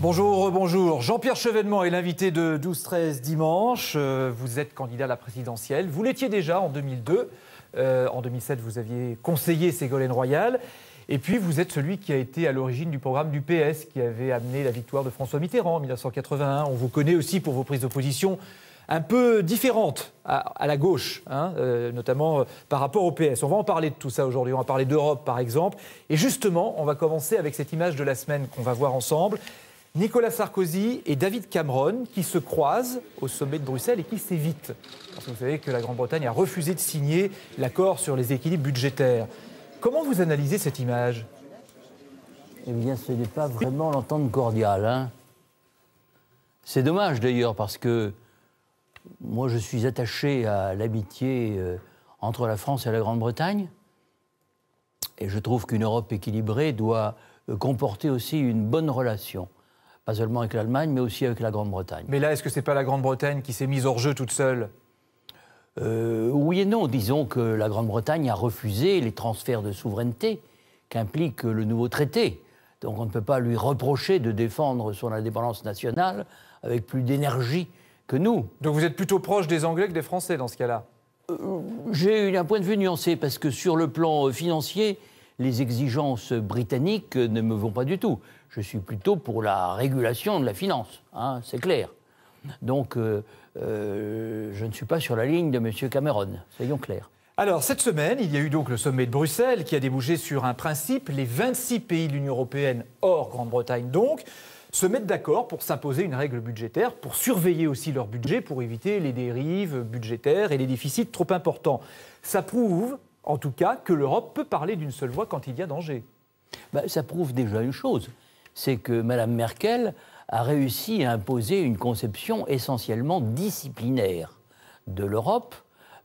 Bonjour, bonjour. Jean-Pierre Chevènement est l'invité de 12-13 dimanche. Euh, vous êtes candidat à la présidentielle. Vous l'étiez déjà en 2002. Euh, en 2007, vous aviez conseillé Ségolène Royal. Et puis, vous êtes celui qui a été à l'origine du programme du PS qui avait amené la victoire de François Mitterrand en 1981. On vous connaît aussi pour vos prises d'opposition position un peu différentes à, la gauche, hein, euh, notamment par rapport au PS. On va en parler de tout ça aujourd'hui. On va parler d'Europe, par exemple. Et justement, on va commencer avec cette image de la semaine qu'on va voir ensemble. Nicolas Sarkozy et David Cameron qui se croisent au sommet de Bruxelles et qui s'évitent. Parce que vous savez que la Grande-Bretagne a refusé de signer l'accord sur les équilibres budgétaires. Comment vous analysez cette image Eh bien, ce n'est pas vraiment l'entente cordiale. Hein. C'est dommage d'ailleurs parce que moi, je suis attaché à l'amitié euh, entre la France et la Grande-Bretagne. Et je trouve qu'une Europe équilibrée doit euh, comporter aussi une bonne relation pas seulement avec l'Allemagne, mais aussi avec la Grande-Bretagne. Mais là, est-ce que ce n'est pas la Grande-Bretagne qui s'est mise hors jeu toute seule euh, Oui et non. Disons que la Grande-Bretagne a refusé les transferts de souveraineté qu'implique le nouveau traité. Donc on ne peut pas lui reprocher de défendre son indépendance nationale avec plus d'énergie que nous. Donc vous êtes plutôt proche des Anglais que des Français dans ce cas-là euh, J'ai eu un point de vue nuancé parce que sur le plan euh, financier, les exigences britanniques ne me vont pas du tout. Je suis plutôt pour la régulation de la finance, hein, c'est clair. Donc, euh, euh, je ne suis pas sur la ligne de M. Cameron, soyons clairs. Alors, cette semaine, il y a eu donc le sommet de Bruxelles qui a débouché sur un principe. Les 26 pays de l'Union européenne, hors Grande-Bretagne donc, se mettent d'accord pour s'imposer une règle budgétaire, pour surveiller aussi leur budget, pour éviter les dérives budgétaires et les déficits trop importants. Ça prouve en tout cas, que l'Europe peut parler d'une seule voix quand il y a danger. Ben, ça prouve déjà une chose, c'est que Mme Merkel a réussi à imposer une conception essentiellement disciplinaire de l'Europe,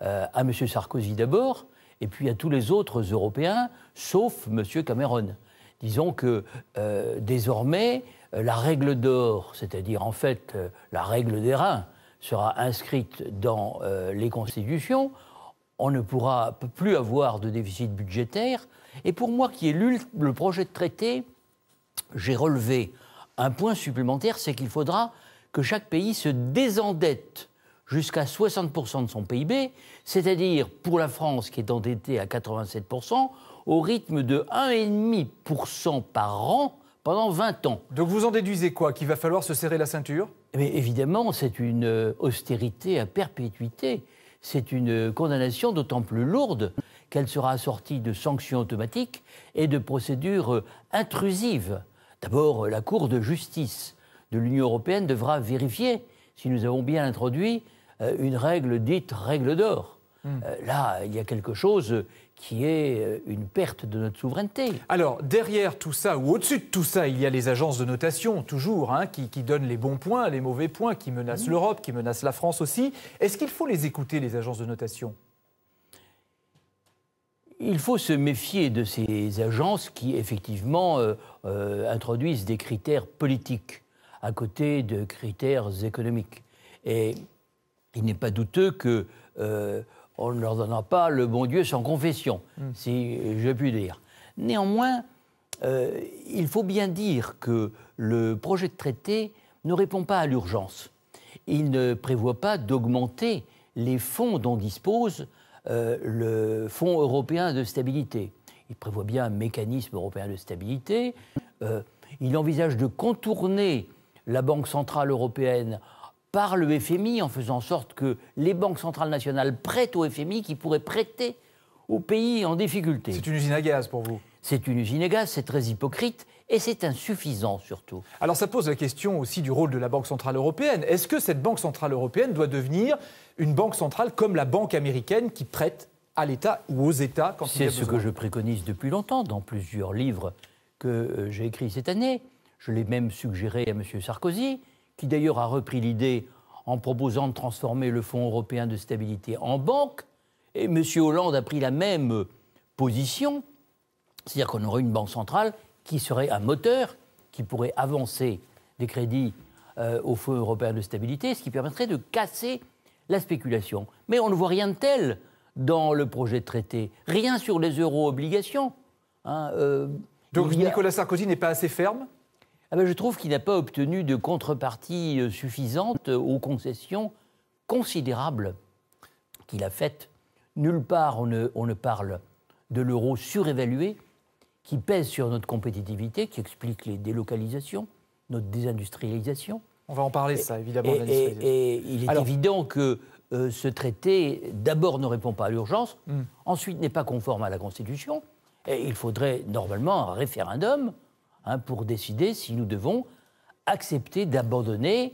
euh, à M. Sarkozy d'abord, et puis à tous les autres Européens, sauf M. Cameron. Disons que euh, désormais, la règle d'or, c'est-à-dire en fait euh, la règle des reins, sera inscrite dans les constitutions on ne pourra plus avoir de déficit budgétaire. Et pour moi qui ai lu le projet de traité, j'ai relevé un point supplémentaire, c'est qu'il faudra que chaque pays se désendette jusqu'à 60% de son PIB, c'est-à-dire pour la France qui est endettée à 87%, au rythme de 1,5% par an pendant 20 ans. Donc vous en déduisez quoi Qu'il va falloir se serrer la ceinture Mais eh évidemment, c'est une euh, austérité à perpétuité. C'est une condamnation d'autant plus lourde qu'elle sera assortie de sanctions automatiques et de procédures intrusives. D'abord, la Cour de justice de l'Union européenne devra vérifier si nous avons bien introduit euh, une règle dite règle d'or. Hmm. Euh, là, il y a quelque chose qui est euh, une perte de notre souveraineté. Alors, derrière tout ça, ou au-dessus de tout ça, il y a les agences de notation, toujours, hein, qui, qui, donnent les bons points, les mauvais points, qui menacent mhm. l'Europe, qui menacent la France aussi. Est-ce qu'il faut les écouter, les agences de notation il faut se méfier de ces agences qui, effectivement, euh, euh, introduisent des critères politiques à côté de critères économiques. Et il n'est pas douteux que on ne leur donnera pas le bon Dieu sans confession, hmm. si je puis dire. Néanmoins, euh, il faut bien dire que le projet de traité ne répond pas à l'urgence. Il ne prévoit pas d'augmenter les fonds dont dispose euh, le Fonds européen de stabilité. Il prévoit bien un mécanisme européen de stabilité. Euh, il envisage de contourner la Banque centrale européenne par le FMI en faisant en sorte que les banques centrales nationales prêtent au FMI qui pourrait prêter aux pays en difficulté. C'est une usine à gaz pour vous C'est une usine à gaz, c'est très hypocrite et c'est insuffisant surtout. Alors ça pose la question aussi du rôle de la Banque centrale européenne. Est-ce que cette Banque centrale européenne doit devenir une banque centrale comme la banque américaine qui prête à l'État ou aux États quand il y a C'est ce que je préconise depuis longtemps dans plusieurs livres que euh, j'ai écrits cette année. Je l'ai même suggéré à M. Sarkozy qui d'ailleurs a repris l'idée en proposant de transformer le Fonds européen de stabilité en banque, et M. Hollande a pris la même position, c'est-à-dire qu'on aurait une banque centrale qui serait un moteur, qui pourrait avancer des crédits euh, au Fonds européen de stabilité, ce qui permettrait de casser la spéculation. Mais on ne voit rien de tel dans le projet de traité, rien sur les euro-obligations. Hein, euh, Donc Nicolas Sarkozy n'est pas assez ferme ah ben, je trouve qu'il n'a pas obtenu de contrepartie euh, suffisante euh, aux concessions considérables qu'il a faites. Nulle part on ne, parle de l'euro surévalué qui pèse sur notre compétitivité, qui explique les délocalisations, notre désindustrialisation. On va en parler, ça, évidemment. il est évident que euh, ce traité, d'abord, ne répond pas à l'urgence, hmm. ensuite, n'est pas conforme à la Constitution. Et il faudrait normalement un référendum Hein, pour décider si nous devons accepter d'abandonner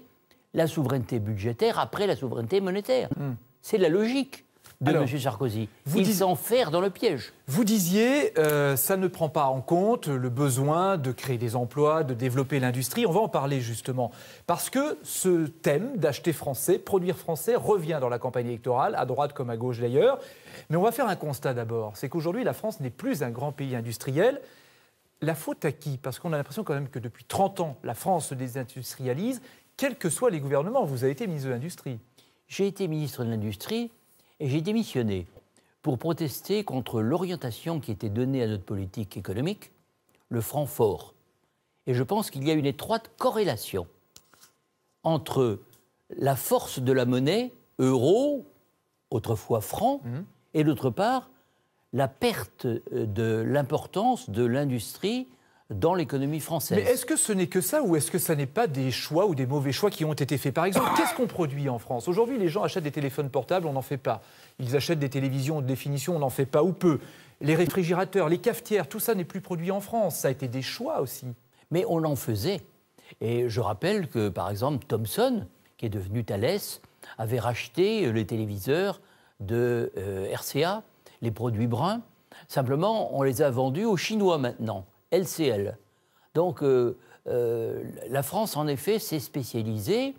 la souveraineté budgétaire après la souveraineté monétaire. Hmm. C'est la logique de M. Sarkozy. Vous Ils faire dans le piège. Vous disiez, euh, ça ne prend pas en compte le besoin de créer des emplois, de développer l'industrie. On va en parler justement. Parce que ce thème d'acheter français, produire français, revient dans la campagne électorale, à droite comme à gauche d'ailleurs. Mais on va faire un constat d'abord. C'est qu'aujourd'hui, la France n'est plus un grand pays industriel la faute à qui Parce qu'on a l'impression quand même que depuis 30 ans, la France se désindustrialise, quels que soient les gouvernements. Vous avez été ministre de l'Industrie. J'ai été ministre de l'Industrie et j'ai démissionné pour protester contre l'orientation qui était donnée à notre politique économique, le franc fort. Et je pense qu'il y a une étroite corrélation entre la force de la monnaie, euro, autrefois franc, mhm. et d'autre part, la perte euh, de l'importance de l'industrie dans l'économie française. Mais est-ce que ce n'est que ça ou est-ce que ça n'est pas des choix ou des mauvais choix qui ont été faits Par exemple, qu'est-ce qu'on produit en France Aujourd'hui, les gens achètent des téléphones portables, on n'en fait pas. Ils achètent des télévisions de définition, on n'en fait pas ou peu. Les réfrigérateurs, les cafetières, tout ça n'est plus produit en France. Ça a été des choix aussi. Mais on en faisait. Et je rappelle que, par exemple, Thomson, qui est devenu Thales, avait racheté les téléviseurs de euh, RCA les produits bruns. Simplement, on les a vendus aux Chinois maintenant, LCL. Donc, euh, euh, la France, en effet, s'est spécialisée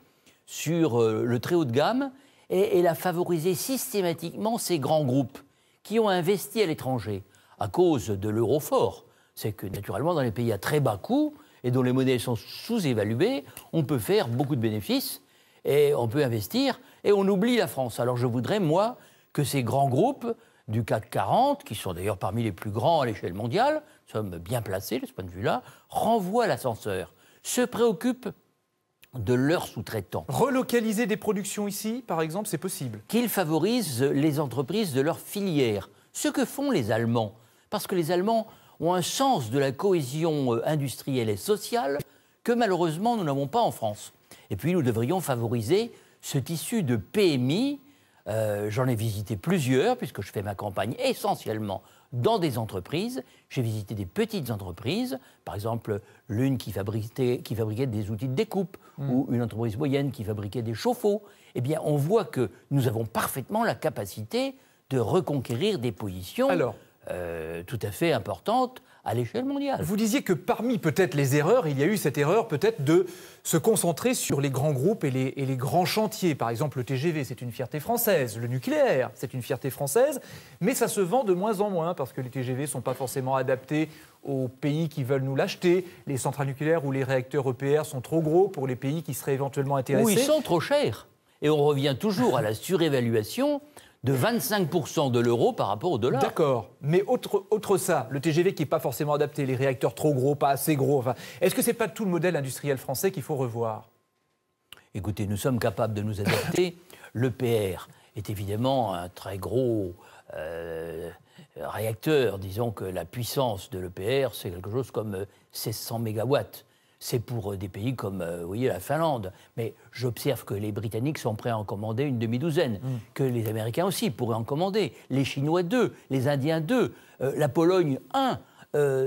sur euh, le très haut de gamme et elle a favorisé systématiquement ces grands groupes qui ont investi à l'étranger à cause de l'euro fort. C'est que, naturellement, dans les pays à très bas coût et dont les monnaies sont sous-évaluées, on peut faire beaucoup de bénéfices et on peut investir et on oublie la France. Alors, je voudrais, moi, que ces grands groupes du CAC 40, qui sont d'ailleurs parmi les plus grands à l'échelle mondiale, sommes bien placés de ce point de vue-là, renvoient l'ascenseur, se préoccupent de leurs sous-traitants. Relocaliser des productions ici, par exemple, c'est possible. Qu'ils favorisent les entreprises de leur filière, ce que font les Allemands, parce que les Allemands ont un sens de la cohésion euh, industrielle et sociale que malheureusement nous n'avons pas en France. Et puis nous devrions favoriser ce tissu de PMI euh, j'en ai visité plusieurs, puisque je fais ma campagne essentiellement dans des entreprises. J'ai visité des petites entreprises, par exemple l'une qui fabriquait, des outils de découpe, hmm. ou une entreprise moyenne qui fabriquait des chauffe-eau. Eh bien, on voit que nous avons parfaitement la capacité de reconquérir des positions euh, tout à fait importantes à l'échelle mondiale. Vous disiez que parmi peut-être les erreurs, il y a eu cette erreur peut-être de se concentrer sur les grands groupes et les, grands chantiers. Par exemple, le TGV, c'est une fierté française. Le nucléaire, c'est une fierté française. Mais ça se vend de moins en moins parce que les TGV ne sont pas forcément adaptés aux pays qui veulent nous l'acheter. Les centrales nucléaires ou les réacteurs EPR sont trop gros pour les pays qui seraient éventuellement intéressés. Ou ils sont trop chers. Et on revient toujours à la surévaluation de 25% de l'euro par rapport au dollar. D'accord. Mais autre, autre ça, le TGV qui n'est pas forcément adapté, les réacteurs trop gros, pas assez gros. Est-ce que ce n'est pas tout le modèle industriel français qu'il faut revoir Écoutez, nous sommes capables de nous adapter. le PR est évidemment un très gros. Euh, réacteur, disons que la puissance de l'EPR, c'est quelque chose comme 1600 euh, mégawatts c'est pour euh, des pays comme euh, la Finlande. Mais j'observe que les Britanniques sont prêts à en commander une demi-douzaine, mm. que les Américains aussi pourraient en commander, les Chinois deux, les Indiens deux, euh, la Pologne un.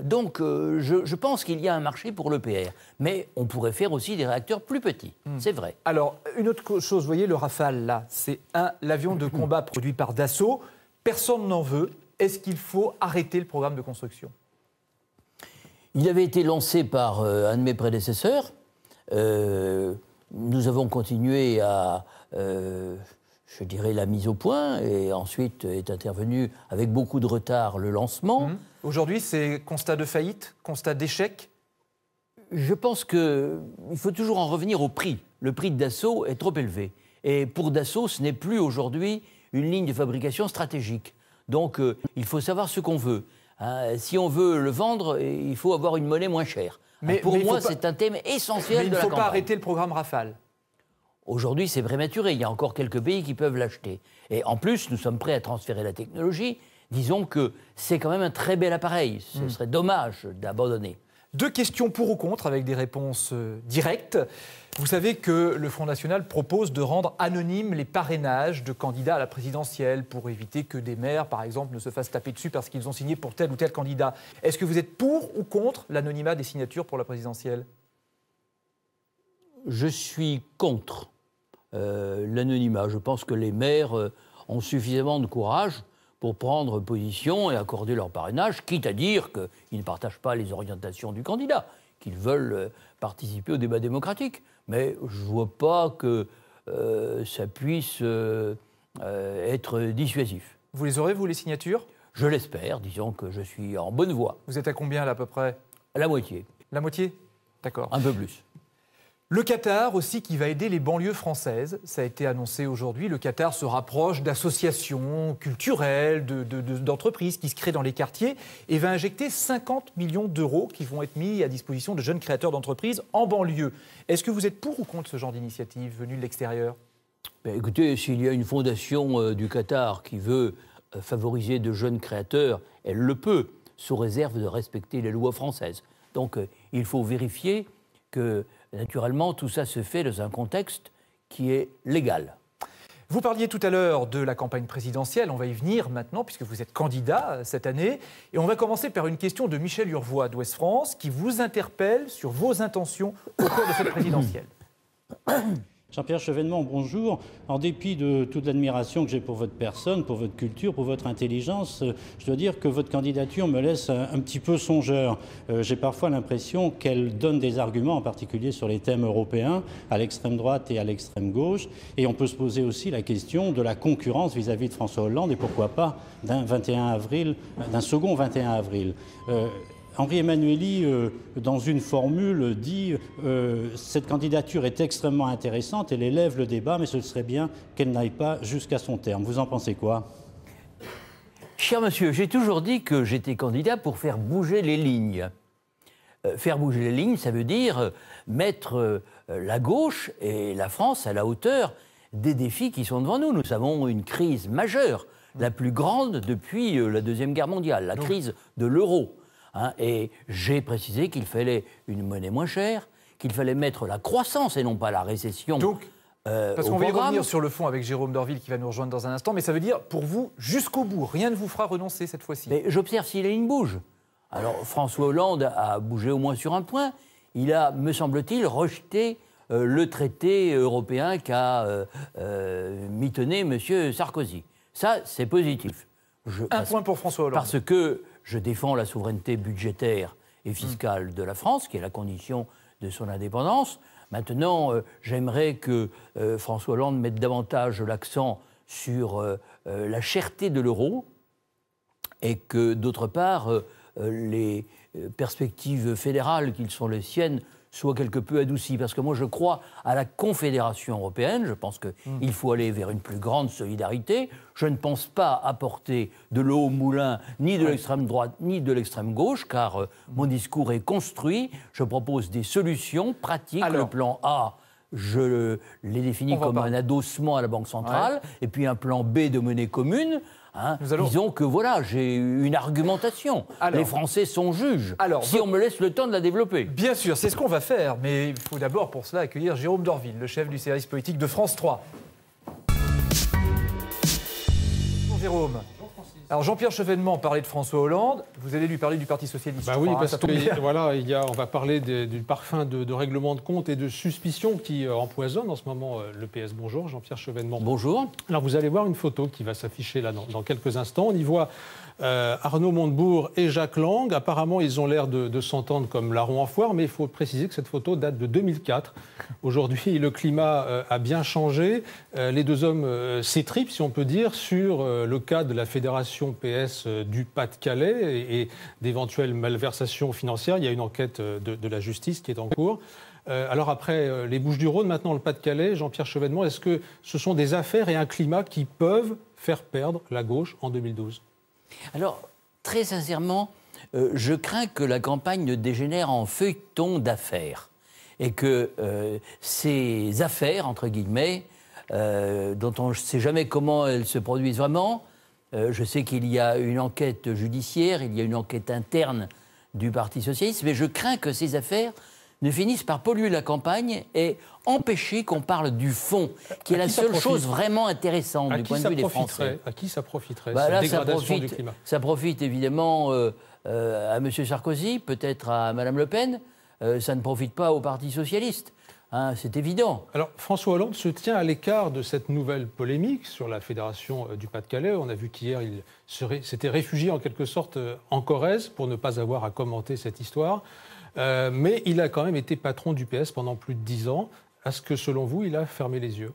donc je, pense qu'il y a un marché pour l'EPR. Mais on pourrait faire aussi des réacteurs plus petits, mm. c'est vrai. Alors, une autre chose, vous voyez, le Rafale, là, c'est un, l'avion de combat produit par Dassault. Personne n'en veut. Est-ce qu'il faut arrêter le programme de construction il avait été lancé par euh, un de mes prédécesseurs. Euh, nous avons continué à, euh, je dirais, la mise au point, et ensuite est intervenu avec beaucoup de retard le lancement. Hum. Aujourd'hui, c'est constat de faillite, constat d'échec Je pense qu'il faut toujours en revenir au prix. Le prix de Dassault est trop élevé. Et pour Dassault, ce n'est plus aujourd'hui une ligne de fabrication stratégique. Donc, il faut savoir ce qu'on veut. Hein, si on veut le vendre, il faut avoir une monnaie moins chère. Mais, hein, pour moi, c'est un thème essentiel de la campagne. Il ne faut pas arrêter le programme Rafale. Aujourd'hui, c'est prématuré. Il y a encore quelques pays qui peuvent l'acheter. Et en plus, nous sommes prêts à transférer la technologie. Disons que c'est quand même un très bel appareil. Ce hmm. serait dommage d'abandonner. Deux questions pour ou contre avec des réponses euh, directes. Vous savez que le Front National propose de rendre anonymes les parrainages de candidats à la présidentielle pour éviter que des maires, par exemple, ne se fassent taper dessus parce qu'ils ont signé pour tel ou tel candidat. Est-ce que vous êtes pour ou contre l'anonymat des signatures pour la présidentielle Je suis contre euh, l'anonymat. Je pense que les maires euh, ont suffisamment de courage pour prendre position et accorder leur parrainage, quitte à dire qu'ils ne partagent pas les orientations du candidat, qu'ils veulent euh, participer au débat démocratique. Mais je ne vois pas que euh, ça puisse euh, être dissuasif. Vous les aurez, vous, les signatures Je l'espère, disons que je suis en bonne voie. Vous êtes à combien, là, à peu près La moitié. La moitié D'accord. Un peu plus. Le Qatar aussi qui va aider les banlieues françaises, ça a été annoncé aujourd'hui. Le Qatar se rapproche d'associations culturelles, d'entreprises qui se créent dans les quartiers et va injecter 50 millions d'euros qui vont être mis à disposition de jeunes créateurs d'entreprises en banlieue. Est-ce que vous êtes pour ou contre ce genre d'initiative venue de l'extérieur ben, Écoutez, s'il y a une fondation euh, du Qatar qui veut euh, favoriser de jeunes créateurs, elle le peut, sous réserve de respecter les lois françaises. Donc euh, il faut vérifier que naturellement, tout ça se fait dans un contexte qui est légal. Vous parliez tout à l'heure de la campagne présidentielle, on va y venir maintenant puisque vous êtes candidat euh, cette année. Et on va commencer par une question de Michel Urvois d'Ouest France qui vous interpelle sur vos intentions au cours de cette présidentielle. Jean-Pierre Chevènement, bonjour. En dépit de toute l'admiration que j'ai pour votre personne, pour votre culture, pour votre intelligence, euh, je dois dire que votre candidature me laisse un, petit peu songeur. Euh, j'ai parfois l'impression qu'elle donne des arguments, en particulier sur les thèmes européens, à l'extrême droite et à l'extrême gauche. Et on peut se poser aussi la question de la concurrence vis-à-vis de François Hollande et pourquoi pas d'un 21 avril, euh, d'un second 21 avril. Henri Emmanueli, euh, dans une formule, dit euh, Cette candidature est extrêmement intéressante, elle élève le débat, mais ce serait bien qu'elle n'aille pas jusqu'à son terme. Vous en pensez quoi Cher monsieur, j'ai toujours dit que j'étais candidat pour faire bouger les lignes. Euh, faire bouger les lignes, ça veut dire mettre la gauche et la France à la hauteur des défis qui sont devant nous. Nous avons une crise majeure, la plus grande depuis la Deuxième Guerre mondiale, la crise de l'euro. Hein, et j'ai précisé qu'il fallait une monnaie moins chère, qu'il fallait mettre la croissance et non pas la récession. Donc, euh, parce qu'on va y revenir sur le fond avec Jérôme Dorville qui va nous rejoindre dans un instant, mais ça veut dire pour vous jusqu'au bout, rien ne vous fera renoncer cette fois-ci. Mais j'observe y a une bouge. Alors François Hollande a bougé au moins sur un point. Il a, me semble-t-il, rejeté euh, le traité européen qu'a euh, euh mitonné M. Sarkozy. Ça, c'est positif. un point pour François Hollande. Parce que je défends la souveraineté budgétaire et hmm. fiscale de la France, qui est la condition de son indépendance. Maintenant, euh, j'aimerais que euh, François Hollande mette davantage l'accent sur euh, la cherté de l'euro et que, d'autre part, les perspectives fédérales, qui sont les siennes, soit quelque peu adouci. Parce que moi, je crois à la Confédération européenne. Je pense hmm. qu'il faut aller vers une plus grande solidarité. Je ne pense pas apporter de l'eau au moulin, ni de l'extrême droite, ni de l'extrême gauche, car euh, hmm. mon discours est construit. Je propose des solutions pratiques. Le plan A, je l'ai défini comme un adossement à la Banque centrale, et puis un plan B de monnaie commune Hein, disons que voilà, j'ai une argumentation. les Français sont juges. Alors, si on me laisse le temps de la développer. Bien sûr, c'est ce qu'on va faire. Mais il faut d'abord pour cela accueillir Jérôme Dorville, le chef du service politique de France 3. Bonjour Jérôme. Alors Jean-Pierre Chevènement parlait de François Hollande. Vous allez lui parler du Parti socialiste. Bah oui, hein, parce voilà, il on va parler du parfum de, règlement de compte et de suspicion qui euh, empoisonne en ce moment euh, le PS. Bonjour, Jean-Pierre Chevènement. Bonjour. Alors vous allez voir une photo qui va s'afficher là dans, dans quelques instants. On y voit euh, Arnaud Montebourg et Jacques Lang. Apparemment, ils ont l'air de, s'entendre comme larron en foire, mais il faut préciser que cette photo date de 2004. Aujourd'hui, le climat euh, a bien changé. Euh, les deux hommes s'étripent, si on peut dire, sur le cas de la fédération PS du Pas-de-Calais et, d'éventuelles malversations financières. Il y a une enquête de, la justice qui est en cours. alors après les Bouches-du-Rhône, maintenant le Pas-de-Calais, Jean-Pierre Chevènement, est-ce que ce sont des affaires et un climat qui peuvent faire perdre la gauche en 2012 alors, très sincèrement, euh, je crains que la campagne ne dégénère en feuilleton d'affaires et que euh, ces affaires, entre guillemets, euh, dont on ne sait jamais comment elles se produisent vraiment, je sais qu'il y a une enquête judiciaire, il y a une enquête interne du Parti socialiste, mais je crains que ces affaires ne finissent par polluer la campagne et empêcher qu'on parle du fond, qui est la seule chose vraiment intéressante du point de vue des Français. À qui ça profiterait bah là, ça profite, du climat. ça profite évidemment euh, euh, à M. Sarkozy, peut-être à Mme Le Pen. Euh, ça ne profite pas au Parti socialiste. Hein, c'est évident. Alors François Hollande se tient à l'écart de cette nouvelle polémique sur la fédération du Pas-de-Calais. On a vu qu'hier, il s'était réfugié en quelque sorte en Corrèze pour ne pas avoir à commenter cette histoire. Euh, mais il a quand même été patron du PS pendant plus de dix ans. Est-ce que, selon vous, il a fermé les yeux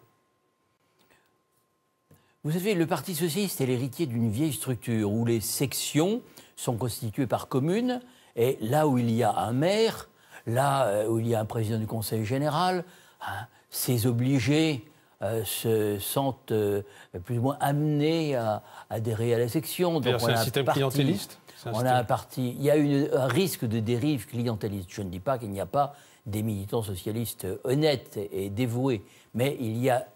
Vous savez, le Parti socialiste est l'héritier d'une vieille structure où les sections sont constituées par communes, et là où il y a un maire, là euh, où il y a un président du Conseil général, hein, ces obligés euh, se sentent plus ou moins amenés à adhérer à la section. C'est un système clientéliste on a un parti. Il y a un risque de dérive clientéliste. Je ne dis pas qu'il n'y a pas des militants socialistes honnêtes et dévoués, mais il y a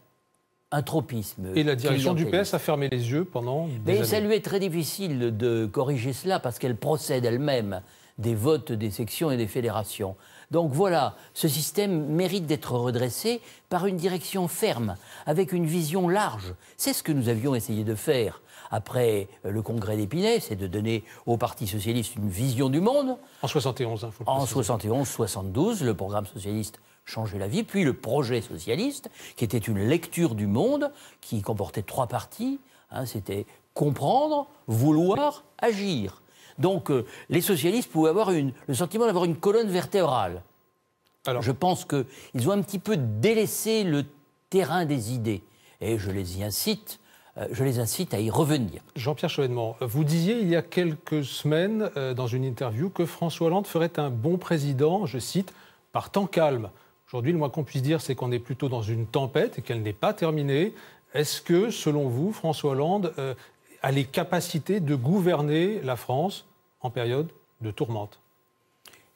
un tropisme. Et la direction du PS a fermé les yeux pendant. Des mais années. ça lui est très difficile de corriger cela parce qu'elle procède elle-même des votes des sections et des fédérations. Donc voilà, ce système mérite d'être redressé par une direction ferme, avec une vision large. C'est ce que nous avions essayé de faire après le congrès d'Épinay, c'est de donner au Parti socialiste une vision du monde. En 71, hein, faut le En 71-72, le programme socialiste changeait la vie, puis le projet socialiste, qui était une lecture du monde, qui comportait trois parties, hein, c'était comprendre, vouloir, agir. Donc euh, les socialistes pouvaient avoir le sentiment d'avoir une colonne vertébrale. Alors. Je pense qu'ils ont un petit peu délaissé le terrain des idées. Et je les y incite euh, je les incite à y revenir. Jean-Pierre Chevènement, vous disiez il y a quelques semaines euh, dans une interview que François Hollande ferait un bon président, je cite, par temps calme. Aujourd'hui, le moins qu'on puisse dire, c'est qu'on est plutôt dans une tempête et qu'elle n'est pas terminée. Est-ce que, selon vous, François Hollande euh, a les capacités de gouverner la France en période de tourmente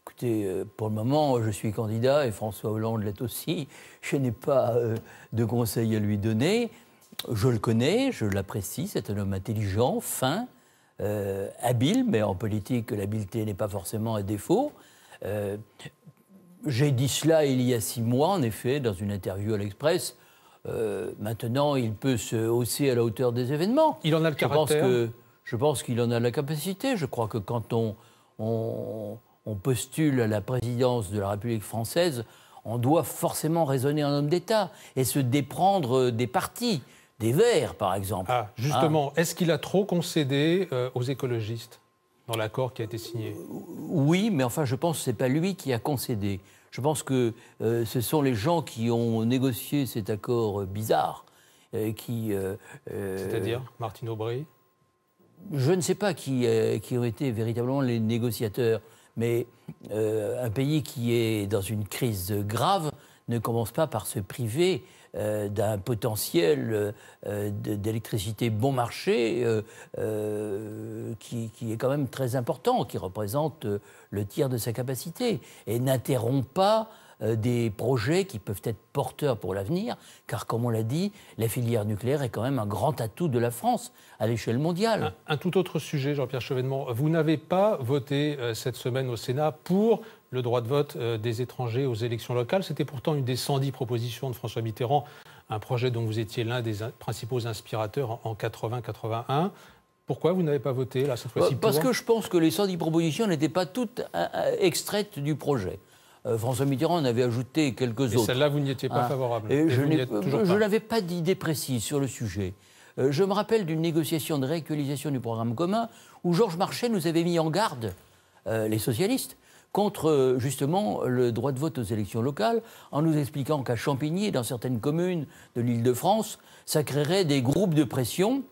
Écoutez, pour le moment, je suis candidat et François Hollande l'est aussi. Je n'ai pas de conseils à lui donner je le connais, je l'apprécie, c'est un homme intelligent, fin, euh, habile, mais en politique, l'habileté n'est pas forcément un défaut. Euh, j'ai dit cela il y a six mois, en effet, dans une interview à l'Express. Euh, maintenant, il peut se hausser à la hauteur des événements. Il en a le je pense qu'il en a la capacité. Je crois que quand on, on postule à la présidence de la République française, on doit forcément raisonner en homme d'État et se déprendre des partis des Verts, par exemple. Ah, justement, ah. est-ce qu'il a trop concédé euh, aux écologistes dans l'accord qui a été signé Oui, mais enfin, je pense que ce n'est pas lui qui a concédé. Je pense que euh, ce sont les gens qui ont négocié cet accord euh, bizarre. qui. C'est-à-dire Martine Aubry Je ne sais pas qui, qui ont été véritablement les négociateurs, mais un pays qui est dans une crise grave ne commence pas par se priver euh, d'un potentiel euh, d'électricité bon marché euh, qui, est quand même très important, qui représente le tiers de sa capacité, et n'interrompt pas des projets qui peuvent être porteurs pour l'avenir, car comme on l'a dit, la filière nucléaire est quand même un grand atout de la France à l'échelle mondiale. Un, tout autre sujet, Jean-Pierre Chevènement. Vous n'avez pas voté cette semaine au Sénat pour le droit de vote euh, des étrangers aux élections locales. C'était pourtant une des 110 propositions de François Mitterrand, un projet dont vous étiez l'un des principaux inspirateurs en 80-81. Pourquoi vous n'avez pas voté là cette fois-ci Parce que je pense que les 110 propositions n'étaient pas toutes euh, euh, extraites du projet. François Mitterrand en avait ajouté quelques Et Celle-là, vous n'y étiez pas hein. favorable. je n'avais pas, d'idée précise sur le sujet. Je me rappelle d'une négociation de réactualisation du programme commun où Georges Marchais nous avait mis en garde, les socialistes, contre euh, justement le droit de vote aux élections locales, en nous expliquant qu'à Champigny et dans certaines communes de l'Île-de-France, ça créerait des groupes de pression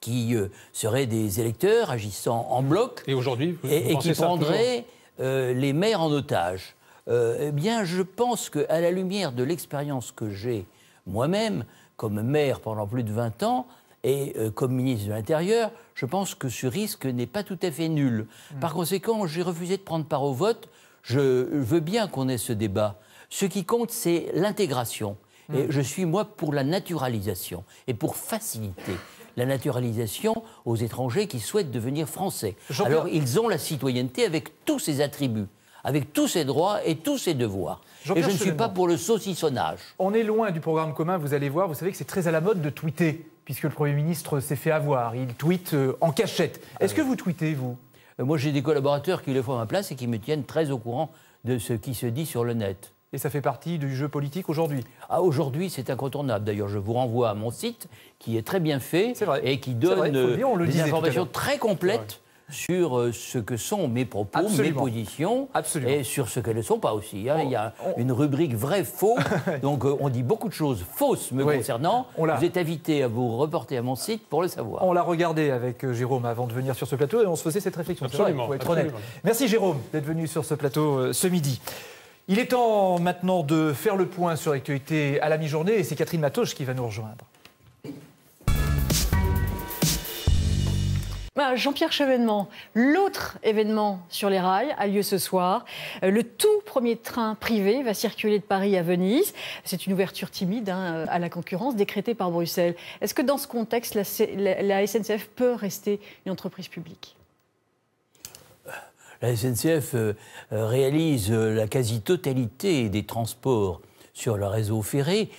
qui euh, seraient des électeurs agissant en bloc et, aujourd'hui, et, qui prendraient euh, les maires en otage. eh bien, je pense qu'à la lumière de l'expérience que j'ai moi-même comme maire pendant plus de 20 ans, et euh, comme ministre de l'Intérieur, je pense que ce risque n'est pas tout à fait nul. Hmm. Par conséquent, j'ai refusé de prendre part au vote. Je veux bien qu'on ait ce débat. Ce qui compte, c'est l'intégration. Hmm. Et je suis, moi, pour la naturalisation et pour faciliter la naturalisation aux étrangers qui souhaitent devenir français. Alors, ils ont la citoyenneté avec tous ses attributs avec tous ses droits et tous ses devoirs. Et je ne suis pas pour le saucissonnage. On est loin du programme commun, vous allez voir. Vous savez que c'est très à la mode de tweeter puisque le Premier ministre s'est fait avoir. Il tweete euh, en cachette. Ah Est-ce que vous tweetez, vous euh, Moi, j'ai des collaborateurs qui le font à ma place et qui me tiennent très au courant de ce qui se dit sur le net. Et ça fait partie du jeu politique aujourd'hui ah, aujourd'hui, c'est incontournable. D'ailleurs, je vous renvoie à mon site qui est très bien fait et qui donne euh, des informations très complètes sur euh, ce que sont mes propos, mes positions, et sur ce qu'elles ne sont pas aussi. Hein. Il y a une rubrique vrai-faux, donc euh, on dit beaucoup de choses fausses me concernant. vous êtes invité à vous reporter à mon site pour le savoir. On l'a regardé avec euh, Jérôme avant de venir sur ce plateau et on se faisait cette réflexion. Absolument. être honnête. Merci Jérôme d'être venu sur ce plateau ce midi. Il est temps maintenant de faire le point sur l'actualité à la mi-journée et c'est Catherine Matoche qui va nous rejoindre. Ah, Jean-Pierre Chevènement, l'autre événement sur les rails a lieu ce soir. Euh, le tout premier train privé va circuler de Paris à Venise. C'est une ouverture timide hein, euh, à la concurrence décrétée par Bruxelles. Est-ce que dans ce contexte, la SNCF peut rester une entreprise publique la SNCF euh, réalise la quasi-totalité des transports sur le réseau ferré.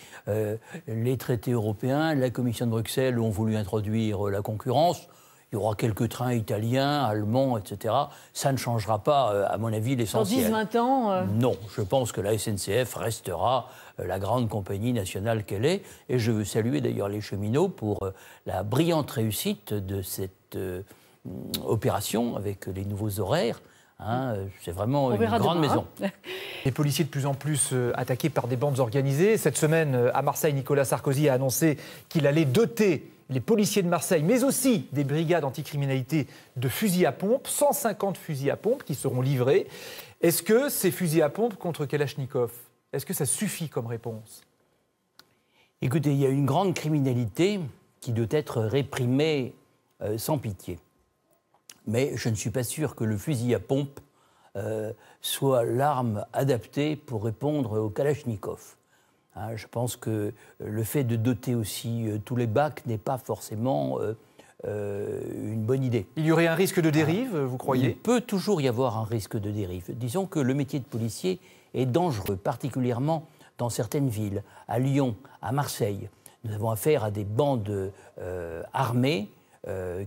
les traités européens, la Commission de Bruxelles ont voulu introduire la concurrence il y aura quelques trains italiens, allemands, etc. Ça ne changera pas, euh, à mon avis, l'essentiel. Dans 10-20 ans euh. Non, je pense que la SNCF restera euh, la grande compagnie nationale qu'elle est. Et je veux saluer d'ailleurs les cheminots pour la brillante réussite de cette opération avec les nouveaux horaires. Hein. c'est vraiment une grande maison. Hein. les policiers de plus en plus attaqués par des bandes organisées. Cette semaine, à Marseille, Nicolas Sarkozy a annoncé qu'il allait doter les policiers de Marseille, mais aussi des brigades anticriminalité de fusils à pompe, 150 fusils à pompe qui seront livrés. Est-ce que ces fusils à pompe contre Kalachnikov, est-ce que ça suffit comme réponse Écoutez, il y a une grande criminalité qui doit être réprimée euh, sans pitié. Mais je ne suis pas sûr que le fusil à pompe euh, soit l'arme adaptée pour répondre au Kalachnikov. Hein, je pense que euh, le fait de doter aussi euh, tous les bacs n'est pas forcément euh, une bonne idée. Il y aurait un risque de dérive, hein, vous croyez Il peut toujours y avoir un risque de dérive. Disons que le métier de policier est dangereux, particulièrement dans certaines villes, à Lyon, à Marseille. Nous avons affaire à des bandes armées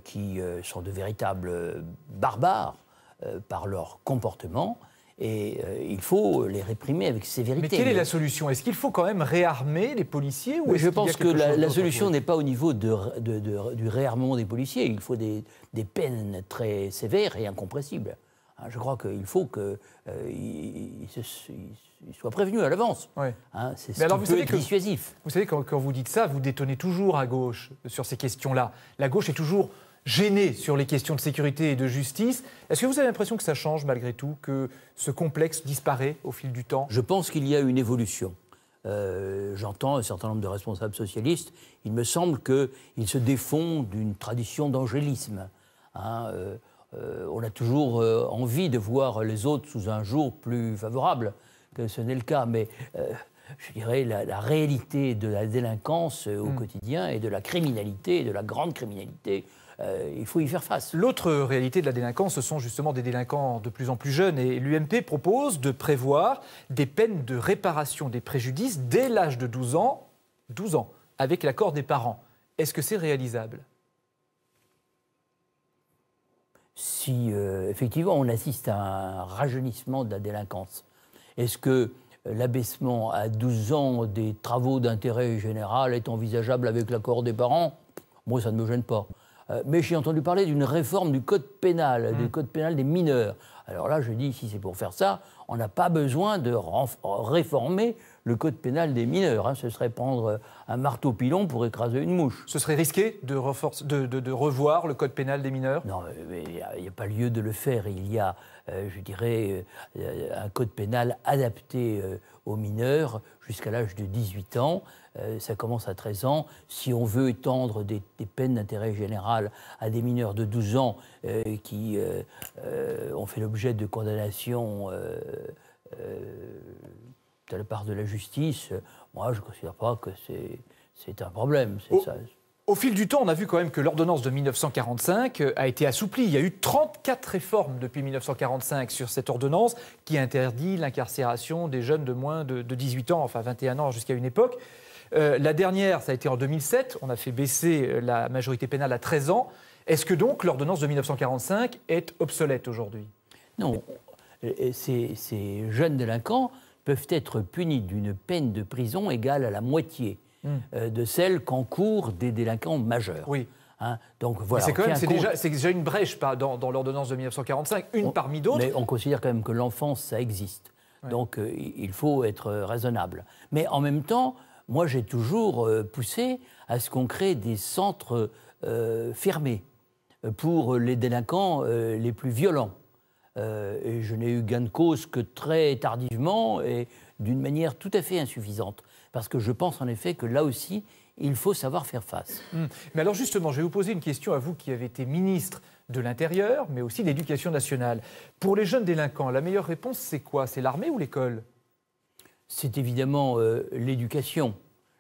qui sont de véritables barbares par leur comportement et euh, il faut les réprimer avec sévérité. Mais quelle est la solution Est-ce qu'il faut quand même réarmer les policiers ou Je pense que la, solution n'est pas au niveau de, du réarmement des policiers. Il faut des, peines très sévères et incompressibles. Hein, je crois qu'il faut qu'ils euh, soient prévenus à l'avance. Hein, c'est ce alors qui vous savez que, dissuasif. Vous savez, quand vous dites ça, vous détonnez toujours à gauche euh, sur ces questions-là. La gauche est toujours gêné sur les questions de sécurité et de justice. Est-ce que vous avez l'impression que ça change malgré tout, que ce complexe disparaît au fil du temps Je pense qu'il y a une évolution. Euh, j'entends un certain nombre de responsables socialistes. Il me semble qu'ils se défont d'une tradition d'angélisme. Hein. Euh, euh, on a toujours envie de voir les autres sous un jour plus favorable que ce n'est le cas. Mais je dirais, la, la, réalité de la délinquance au hmm. quotidien et de la criminalité, de la grande criminalité euh, il faut y faire face. L'autre réalité de la délinquance, ce sont justement des délinquants de plus en plus jeunes. Et l'UMP propose de prévoir des peines de réparation des préjudices dès l'âge de 12 ans, 12 ans, avec l'accord des parents. Est-ce que c'est réalisable si euh, effectivement on assiste à un rajeunissement de la délinquance. Est-ce que l'abaissement à 12 ans des travaux d'intérêt général est envisageable avec l'accord des parents Moi, ça ne me gêne pas. Euh, mais j'ai entendu parler d'une réforme du code pénal, du hmm. code pénal des mineurs. Alors là, je dis, si c'est pour faire ça, on n'a pas besoin de réformer le code pénal des mineurs. Hein. Ce serait prendre euh, un marteau pilon pour écraser une mouche. Ce serait risqué de, revoir le code pénal des mineurs Non, il n'y a, pas lieu de le faire. Il y a, euh, je dirais, un code pénal adapté aux mineurs jusqu'à l'âge de 18 ans. Euh, ça commence à 13 ans. Si on veut étendre des, peines d'intérêt général à des mineurs de 12 ans euh, qui euh, ont fait l'objet de condamnations de la part de la justice, moi je ne considère pas que c'est un problème. C'est oh. ça. Au fil du temps, on a vu quand même que l'ordonnance de 1945 euh, a été assouplie. Il y a eu 34 réformes depuis 1945 sur cette ordonnance qui interdit l'incarcération des jeunes de moins de, 18 ans, enfin 21 ans jusqu'à une époque. Euh, la dernière, ça a été en 2007. On a fait baisser euh, la majorité pénale à 13 ans. Est-ce que donc l'ordonnance de 1945 est obsolète aujourd'hui Non. ces jeunes délinquants peuvent être punis d'une peine de prison égale à la moitié Hmm. Euh, de celles qu'encourent des délinquants majeurs. Oui. Hein, donc voilà. C'est compte... déjà, déjà, une brèche pas, dans, l'ordonnance de 1945, une parmi d'autres. Mais on considère quand même que l'enfance, ça existe. Donc euh, il faut être euh, raisonnable. Mais en même temps, moi j'ai toujours poussé à ce qu'on crée des centres fermés pour les délinquants les plus violents. et je n'ai eu gain de cause que très tardivement et d'une manière tout à fait insuffisante parce que je pense en effet que là aussi, il faut savoir faire face. Hum. Mais alors justement, je vais vous poser une question à vous qui avez été ministre de l'Intérieur, mais aussi de l'Éducation nationale. Pour les jeunes délinquants, la meilleure réponse, c'est quoi C'est l'armée ou l'école C'est évidemment euh, l'éducation.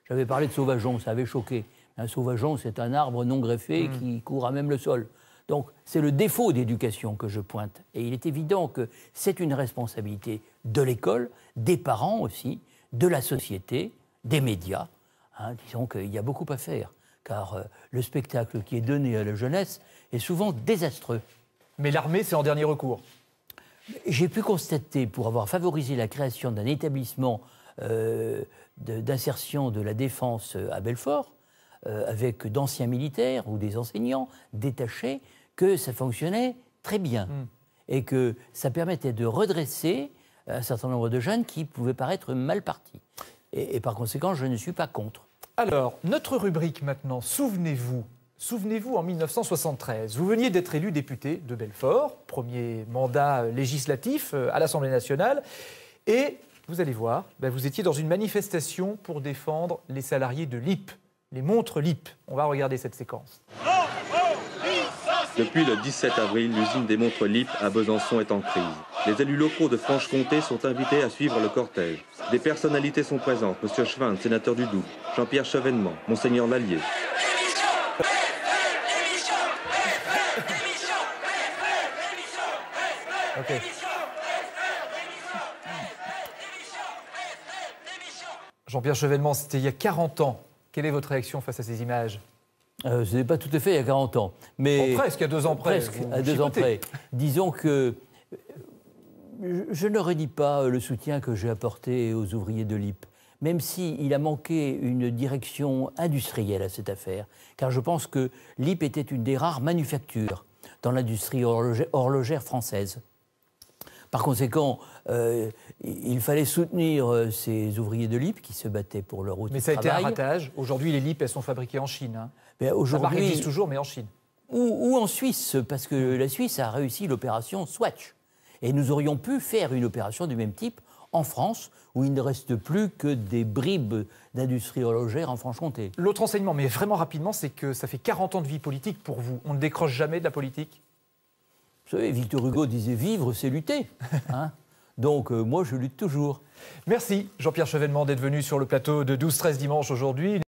J'avais parlé de sauvageon, ça avait choqué. Un sauvageon, c'est un arbre non greffé hum. qui court à même le sol. Donc c'est le défaut d'éducation que je pointe. Et il est évident que c'est une responsabilité de l'école, des parents aussi, de la société, des médias. Hein, disons qu'il y a beaucoup à faire, car euh, le spectacle qui est donné à la jeunesse est souvent désastreux. Mais l'armée, c'est en dernier recours. J'ai pu constater, pour avoir favorisé la création d'un établissement euh, d'insertion de, la défense euh, à Belfort, avec d'anciens militaires ou des enseignants détachés, que ça fonctionnait très bien hmm. et que ça permettait de redresser un certain nombre de jeunes qui pouvaient paraître mal partis. Et, par conséquent, je ne suis pas contre. Alors, notre rubrique maintenant, souvenez-vous, Souvenez-vous, en 1973, vous veniez d'être élu député de Belfort, premier mandat législatif euh, à l'Assemblée nationale, et vous allez voir, ben, vous étiez dans une manifestation pour défendre les salariés de LIP, les montres LIP. On va regarder cette séquence. Depuis le 17 avril, l'usine des montres LIP à Besançon est en crise. Les élus locaux de Franche-Comté sont invités à suivre le cortège. Des personnalités sont présentes, Monsieur Chevain, sénateur du Doubs, Jean-Pierre Chevènement, Monseigneur Lallier. démission Jean-Pierre Chevènement, c'était il y a 40 ans. Quelle est votre réaction face à ces images euh, ce n'est pas tout à fait il y a 40 ans. Mais presque, à deux ans près. Presque, à deux ans près. Disons que euh, je ne redis pas euh, le soutien que j'ai apporté aux ouvriers de l'IP, même s'il il a manqué une direction industrielle à cette affaire, car je pense que l'IP était une des rares manufactures dans l'industrie horlogère française. Par conséquent, il fallait soutenir ces ouvriers de l'IP qui se battaient pour leur outil de travail. Mais ça a été un ratage. Aujourd'hui, les LIP, elles sont fabriquées en Chine. Hein. Mais aujourd'hui, toujours, mais en Chine. Ou, en Suisse, parce que la Suisse a réussi l'opération Swatch. Et nous aurions pu faire une opération du même type en France, où il ne reste plus que des bribes d'industrie horlogère en Franche-Comté. L'autre enseignement, mais vraiment rapidement, c'est que ça fait 40 ans de vie politique pour vous. On ne décroche jamais de la politique Vous savez, Victor Hugo disait vivre, c'est lutter. Hein Donc euh, moi, je lutte toujours. Merci Jean-Pierre Chevènement d'être venu sur le plateau de 12-13 dimanche aujourd'hui.